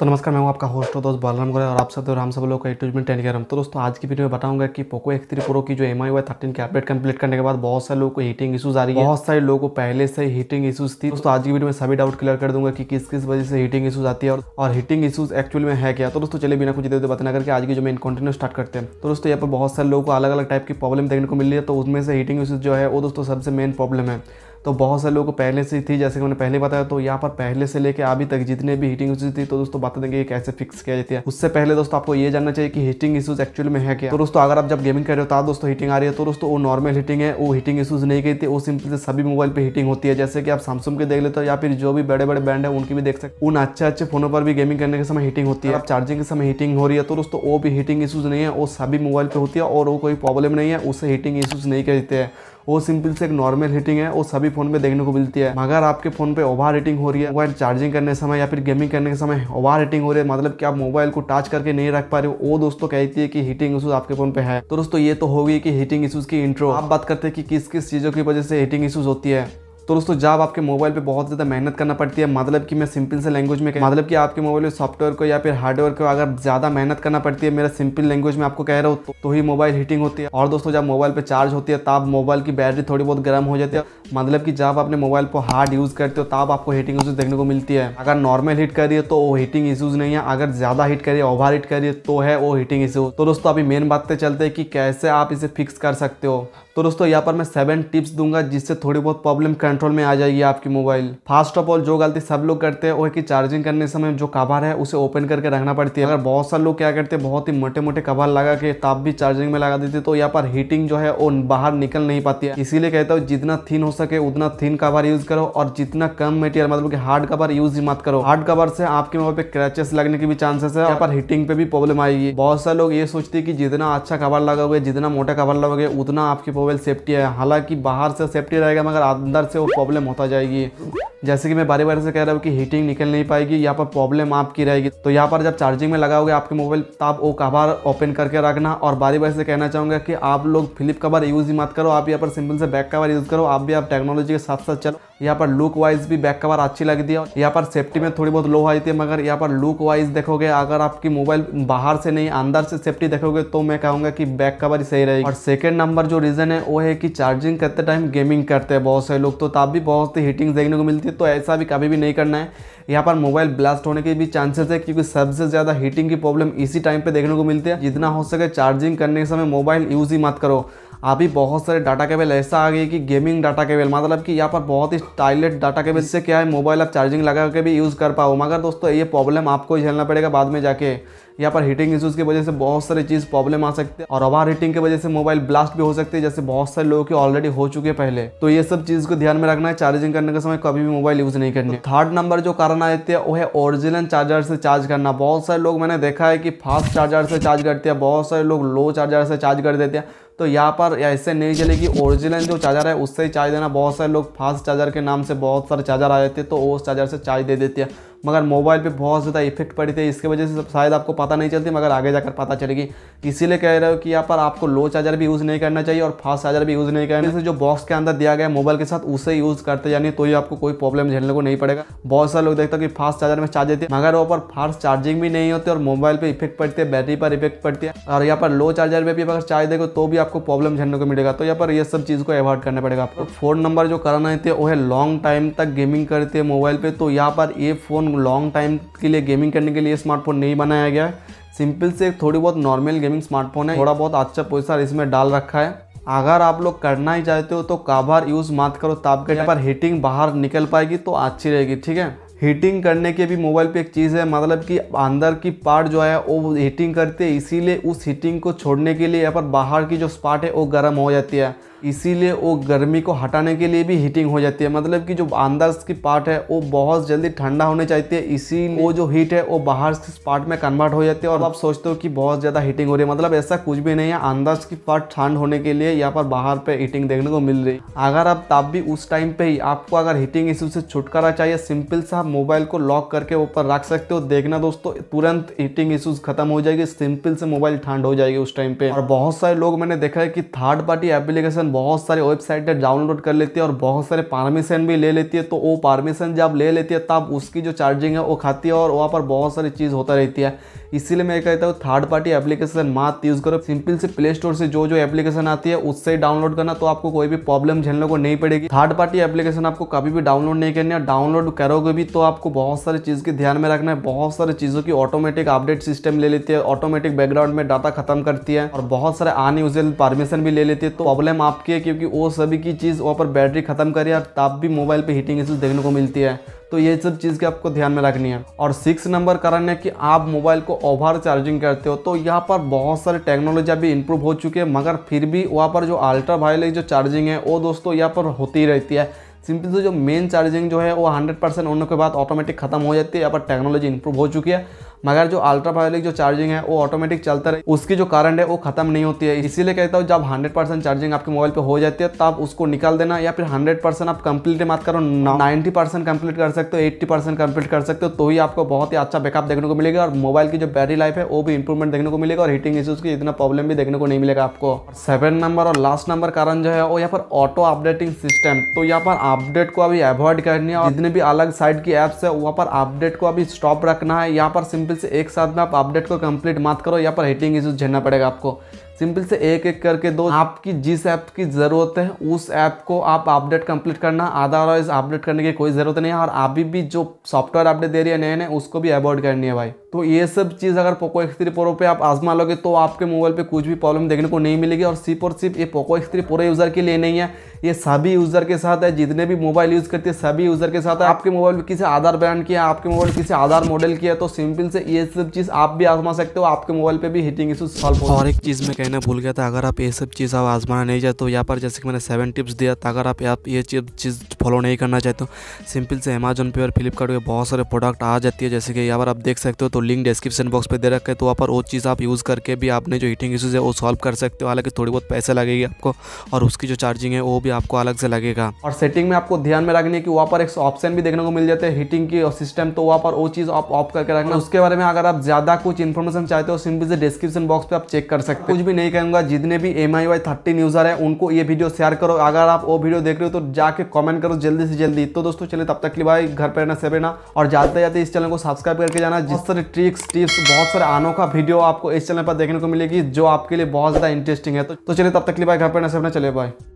तो नमस्कार मैं हूं आपका होस्ट दोस्त बालराम गोरे और आप सब और हम सब लोग का यूट्यूब में टेन कर तो दोस्तों आज की वीडियो में बताऊंगा कि पोको एक थ्री प्रो की जो एम आई वाई थर्टीन की अपडेट कंप्लीट करने के बाद बहुत सारे लोगों को हीटिंग इशूज आ रही है बहुत सारे लोगों को पहले से हीटिंग इशूज थी दोस्तों आज की वीडियो में सभी डाउट क्लियर कर दूंगा कि किस किस वजह से हीटिंग इशूज आती है और, और हीटिंग इशूज एक्चुअल में है क्या तो दोस्तों चले बिना कुछ देते बताना करके आज की जो मेन कंटिन्यू स्टार्ट करते हैं तो दोस्तों यहाँ पर बहुत सारे लोगों को अलग अलग टाइप की प्रॉब्लम देखने को मिल रही है तो उसमें से हीटिंग इशूज जो है वो दोस्तों सबसे मेन प्रॉब्लम है तो बहुत सारे लोगों को पहले से थी जैसे कि मैंने पहले बताया तो यहाँ पर पहले से लेके अभी तक जितने भी हीटिंग इशूज थी तो दोस्तों बता देंगे कैसे फिक्स किया जाती है उससे पहले दोस्तों आपको ये जानना चाहिए कि हीटिंग इशूज एक्चुअली में है क्या तो दोस्तों अगर आप जब गेमिंग कर रहे हो तो दोस्तों हीटिंग आ रही है तो दोस्तों वो नॉर्मल हीटिंग है वो हीटिंग इशूज नहीं गई थी वो से सभी मोबाइल पर हीटिंग होती है जैसे कि आप सैमसंग के देख लेते हो या फिर जो भी बड़े बड़े ब्रांड है उनकी भी देख सकते उन अच्छे अच्छे फोनों पर भी गेमिंग करने के समय हीटिंग होती है आप चार्जिंग के समय हीटिंग हो रही है तो दोस्तों वो भी हीटिंग इशूज नहीं है वो सभी मोबाइल पर होती है और वो कोई प्रॉब्लम नहीं है उससे हीटिंग इशूज नहीं कहते हैं वो सिंपल से एक नॉर्मल हीटिंग है वो सभी फोन में देखने को मिलती है मगर आपके फोन पे ओवर हीटिंग हो रही है मोबाइल चार्जिंग करने समय या फिर गेमिंग करने के समय ओवर हीटिंग हो रही है मतलब कि आप मोबाइल को टच करके नहीं रख पा रहे हो वो दोस्तों कहती है कि हीटिंग इशूज आपके फोन पे है तो दोस्तों ये तो होगी कि हीटिंग इशूज की इंट्रो आप बात करते हैं कि किस किस चीजों की वजह से हीटिंग इशूज होती है तो दोस्तों जब आपके मोबाइल पे बहुत ज़्यादा मेहनत करना पड़ती है मतलब कि मैं सिंपल से लैंग्वेज में मतलब कि आपके मोबाइल में सॉफ्टवेयर को या फिर हार्डवेयर को अगर ज़्यादा मेहनत करना पड़ती है मेरा सिंपल लैंग्वेज में आपको कह रहा हूँ तो, तो ही मोबाइल हीटिंग होती है और दोस्तों जब मोबाइल पर चार्ज होती है तब मोबाइल की बैटरी थोड़ी बहुत गर्म हो जाती है मतलब कि जब आपने मोबाइल को हार्ड यूज़ करते हो तब आपको हीटिंग इशूज़ देखने को मिलती है अगर नॉर्मल हीट करिए तो वो हीटिंग इशूज़ नहीं है अगर ज़्यादा हीट करिए ओवर हीट करिए तो है वो हीटिंग इशूज तो दोस्तों अभी मेन बात पे चलते हैं कि कैसे आप इसे फिक्स कर सकते हो तो दोस्तों यहाँ पर मैं सेवन टिप्स दूंगा जिससे थोड़ी बहुत प्रॉब्लम कंट्रोल में आ जाएगी आपकी मोबाइल फर्स्ट ऑफ ऑल जो गलती सब लोग करते हैं वो है कि चार्जिंग करने समय जो कवर है उसे ओपन करके रखना पड़ती है अगर बहुत सारे लोग क्या करते हैं बहुत ही मोटे मोटे कवर लगा के ताप भी चार्जिंग में लगा देते तो यहाँ पर हीटिंग जो है वो बाहर निकल नहीं पाती है इसीलिए कहता हूँ जितना थीन हो सके उतना थीन कवर यूज करो और जितना कम मेटेरियल मतलब की हार्ड कवर यूज मत करो हार्ड कवर से आपके मोबाइल पे क्रैचेस लगने के भी चांसेस है यहाँ पर हीटिंग पे भी प्रॉब्लम आएगी बहुत सारे लोग ये सोचते हैं कि जितना अच्छा कवर लगाओगे जितना मोटा कवर लगाओगे उतना आपके मोबाइल सेफ्टी है हालांकि बाहर से सेफ्टी रहेगा मगर अंदर से वो प्रॉब्लम होता जाएगी जैसे कि मैं बारी बारी से कह रहा हूँ कि हीटिंग निकल नहीं पाएगी यहाँ पर प्रॉब्लम आपकी रहेगी तो यहाँ पर जब चार्जिंग में लगाओगे आपके मोबाइल तब वो कवर ओपन करके रखना और बारी बारी से कहना चाहूँगा कि आप लोग फ्लिप कवर यूज़ ही मत करो आप यहाँ पर सिंपल से बैक कवर यूज़ करो आप भी आप टेक्नोलॉजी के साथ साथ चलो यहाँ पर लुक वाइज भी बैक कवर अच्छी लगती है यहाँ पर सेफ्टी में थोड़ी बहुत लो आई थी मगर यहाँ पर लुक वाइज देखोगे अगर आपकी मोबाइल बाहर से नहीं अंदर से सेफ्टी देखोगे तो मैं कहूँगा कि बैक कवर सही रहेगी और सेकेंड नंबर जो रीज़न है है वो है कि चार्जिंग करते टाइम गेमिंग करते हैं बहुत सारे लोग तो तब भी बहुत सी हीटिंग देखने को मिलती है तो ऐसा भी कभी भी नहीं करना है यहाँ पर मोबाइल ब्लास्ट होने के भी चांसेस है क्योंकि सबसे ज़्यादा हीटिंग की प्रॉब्लम इसी टाइम पर देखने को मिलती है जितना हो सके चार्जिंग करने के समय मोबाइल यूज़ ही मत करो अभी बहुत सारे डाटा केबल ऐसा आ गई कि गेमिंग डाटा केबल मतलब कि यहाँ पर बहुत ही टाइलेट डाटा केबल से क्या है मोबाइल आप चार्जिंग लगा के भी यूज़ कर पाओ मगर दोस्तों ये प्रॉब्लम आपको झेलना पड़ेगा बाद में जाके यहाँ पर हीटिंग इश्यूज़ की वजह से बहुत सारी चीज़ प्रॉब्लम आ सकती है और ओवर हीटिंग की वजह से मोबाइल ब्लास्ट भी हो सकती है जैसे बहुत सारे लोगों की ऑलरेडी हो चुके हैं पहले तो ये सब चीज़ को ध्यान में रखना है चार्जिंग करने के समय कभी भी मोबाइल यूज़ नहीं करनी तो थर्ड नंबर जो कारण आ जाती है वो है ओरिजिनल चार्जर से चार्ज करना बहुत सारे लोग मैंने देखा है कि फास्ट चार्जर से चार्ज करते हैं बहुत सारे लोग लो चार्जर से चार्ज कर देते हैं तो यहाँ पर या इससे नहीं चलेगी ओरिजिनल जो चार्जर है उससे ही चार्ज देना बहुत सारे लोग फास्ट चार्जर के नाम से बहुत सारे चार्जर आ जाते हैं तो उस चार्जर से चार्ज दे देते हैं मगर मोबाइल पे बहुत ज़्यादा इफेक्ट पड़ी थी इसके वजह से शायद आपको पता नहीं चलती मगर आगे जाकर पता चलेगी इसीलिए कह रहे हो कि यहाँ पर आपको लो चार्जर भी यूज़ नहीं करना चाहिए और फास्ट चार्जर भी यूज़ नहीं करना जो बॉक्स के अंदर दिया गया मोबाइल के साथ उसे यूज़ करते यानी तो ही आपको कोई प्रॉब्लम झेलने को नहीं पड़ेगा बहुत सारे लोग देखते हो कि फास्ट चार्जर में चार्ज देते मगर वहाँ पर फास्ट चार्जिंग भी नहीं होती और मोबाइल पर इफेक्ट पड़ती है बैटरी पर इफेक्ट पड़ती है और यहाँ पर लो चार्जर में भी अगर चार्ज देखो तो भी आपको प्रॉब्लम झेलने को मिलेगा तो यहाँ पर यह सब चीज़ को अवॉइड करना पड़ेगा आपको फोन नंबर जो कराना है तो वो है लॉन्ग टाइम तक गेमिंग करते हैं मोबाइल पर तो यहाँ पर ये फोन एकदम लॉन्ग टाइम के लिए गेमिंग करने के लिए स्मार्टफोन नहीं बनाया गया है सिंपल से थोड़ी बहुत नॉर्मल गेमिंग स्मार्टफोन है थोड़ा बहुत अच्छा पैसा इसमें डाल रखा है अगर आप लोग करना ही चाहते हो तो काभार यूज़ मत करो ताप के पर हीटिंग बाहर निकल पाएगी तो अच्छी रहेगी ठीक है हीटिंग करने के भी मोबाइल पे एक चीज़ है मतलब कि अंदर की पार्ट जो है वो हीटिंग करते हैं इसीलिए उस हीटिंग को छोड़ने के लिए यहाँ पर बाहर की जो स्पार्ट है वो गर्म हो जाती है इसीलिए वो गर्मी को हटाने के लिए भी हीटिंग हो जाती है मतलब कि जो अंदर की पार्ट है वो बहुत जल्दी ठंडा होने चाहिए इसी वो जो हीट है वो बाहर से पार्ट में कन्वर्ट हो जाती है और आप सोचते हो कि बहुत ज़्यादा हीटिंग हो रही है मतलब ऐसा कुछ भी नहीं है अंदर की पार्ट ठंड होने के लिए यहाँ पर बाहर पे हीटिंग देखने को मिल रही अगर आप तब भी उस टाइम पे ही आपको अगर हीटिंग इशू से छुटकारा चाहिए सिंपल सा आप मोबाइल को लॉक करके ऊपर रख सकते हो देखना दोस्तों तुरंत हीटिंग इशूज खत्म हो जाएगी सिंपल से मोबाइल ठंड हो जाएगी उस टाइम पे और बहुत सारे लोग मैंने देखा है कि थर्ड पार्टी एप्लीकेशन परमिशन बहुत सारे वेबसाइट डाउनलोड कर लेती है और बहुत सारे परमिशन भी ले लेती है तो वो परमिशन जब ले लेती है तब उसकी जो चार्जिंग है वो खाती है और वहाँ पर बहुत सारी चीज़ होता रहती है इसीलिए मैं कहता हूँ थर्ड पार्टी एप्लीकेशन मात यूज़ करो सिंपल से प्ले स्टोर से जो जो एप्लीकेशन आती है उससे डाउनलोड करना तो आपको कोई भी प्रॉब्लम झेलने को नहीं पड़ेगी थर्ड पार्टी एप्लीकेशन आपको कभी भी डाउनलोड नहीं करनी है डाउनलोड करोगे भी तो आपको बहुत सारी चीज़ की ध्यान में रखना है बहुत सारी चीज़ों की ऑटोमेटिक अपडेट सिस्टम ले लेती है ऑटोमेटिक बैकग्राउंड में डाटा खत्म करती है और बहुत सारे अनयूजल परमिशन भी ले लेती है तो प्रॉब्लम आपकी है क्योंकि वो सभी की चीज़ वहाँ पर बैटरी खत्म करी और तब भी मोबाइल पर हीटिंग इशूज देखने को मिलती है तो ये सब चीज़ की आपको ध्यान में रखनी है और सिक्स नंबर कारण है कि आप मोबाइल को ओवर चार्जिंग करते हो तो यहाँ पर बहुत सारी टेक्नोलॉजी अभी इंप्रूव हो चुकी है मगर फिर भी वहाँ पर जो अल्ट्रा वायलेट जो चार्जिंग है वो दोस्तों यहाँ पर होती ही रहती है सिंपली तो जो मेन चार्जिंग जो है वो 100 परसेंट होने के बाद ऑटोमेटिक खत्म हो जाती है यहाँ पर टेक्नोलॉजी इंप्रूव हो चुकी है मगर जो अल्ट्रावायोलेट जो चार्जिंग है वो ऑटोमेटिक चलता रहे उसकी जो करंट है वो खत्म नहीं होती है इसीलिए कहता हूँ जब हंड्रेड चार्जिंग आपके मोबाइल पे हो जाती है तब उसको निकाल देना या फिर हंड्रेड आप कंप्लीट मत करो नाइन्टी परसेंट कंप्लीट कर सकते हो एट्टी परसेंट कंप्लीट कर सकते हो तो ही आपको बहुत ही अच्छा बैकअप देखने को मिलेगा और मोबाइल की जो बैटरी लाइफ है वो भी इंप्रूवमेंट देखने को मिलेगा और हीटिंग इशूज की इतना प्रॉब्लम भी देखने को नहीं मिलेगा आपको सेवन नंबर और लास्ट नंबर कारण जो है वो यहाँ पर ऑटो अपडेटिंग सिस्टम तो यहाँ पर अपडेट को अभी अवॉइड करनी है और जितने भी अलग साइड की एप्स है वहाँ पर अपडेट को अभी स्टॉप रखना है यहाँ पर सिंपल सिंपल से एक साथ में आप अपडेट को कंप्लीट मत करो यहाँ पर हीटिंग इशूज झेलना पड़ेगा आपको सिंपल से एक एक करके दो आपकी जिस ऐप की ज़रूरत है उस ऐप को आप अपडेट कंप्लीट करना अदरवाइज अपडेट करने की कोई ज़रूरत नहीं है और अभी भी जो सॉफ्टवेयर अपडेट दे रही है नए नए उसको भी अवॉइड करनी है भाई तो ये सब चीज़ अगर पोको एक्स थ्री प्रो पे आप आजमा लोगे तो आपके मोबाइल पे कुछ भी प्रॉब्लम देखने को नहीं मिलेगी और सिर्फ और सिर्फ ये Poco X three pro user के लिए नहीं है ये सभी यूज़र के साथ है जितने भी मोबाइल यूज़ करते हैं सभी यूज़र के साथ है आपके मोबाइल किसी आधार ब्रांड की है आपके मोबाइल किसी आधार मॉडल की है तो सिंपल से ये सब चीज़ आप भी आजमा सकते हो आपके मोबाइल पर भी हीटिंग इशू सॉल्व हो और एक चीज़ में कहना भूल गया था अगर आप ये सब चीज़ आप आजमाना नहीं चाहते तो यहाँ पर जैसे कि मैंने सेवन टिप्स दिया था अगर आप आप ये चीज़ फॉलो नहीं करना चाहते हो सिंपल से अमेजोन पे और फ्लिपकार्ट पे बहुत सारे प्रोडक्ट आ जाती है जैसे कि यहाँ पर आप देख सकते हो तो लिंक डिस्क्रिप्शन बॉक्स पर दे रखे तो वहाँ पर वो चीज़ आप यूज़ करके भी आपने जो हीटिंग इशूज़ है वो सॉल्व कर सकते हो हालांकि थोड़ी बहुत पैसे लगेगी आपको और उसकी जो चार्जिंग है वो भी आपको अलग से लगेगा और सेटिंग में आपको ध्यान में रखने की वहाँ पर एक ऑप्शन भी देखने को मिल जाता है हीटिंग की सिस्टम तो वहाँ पर वो चीज़ आप ऑफ करके रखना उसके बारे में अगर आप ज़्यादा कुछ इन्फॉर्मेशन चाहते हो सिंपल से डिस्क्रिप्शन बॉक्स पर आप चेक कर सकते हो कुछ भी भी नहीं कहूँगा जितने भी M I Y thirteen user है उनको ये वीडियो शेयर करो अगर आप वो वीडियो देख रहे हो तो जाके कमेंट करो जल्दी से जल्दी तो दोस्तों चलिए तब तक के लिए भाई घर पर रहना से रहना और जाते जाते इस चैनल को सब्सक्राइब करके जाना जिस तरह ट्रिक्स टिप्स बहुत सारे अनोखा वीडियो आपको इस चैनल पर देखने को मिलेगी जो आपके लिए बहुत ज़्यादा इंटरेस्टिंग है तो, तो चलिए तब तक के लिए भाई घर पर रहना से चले भाई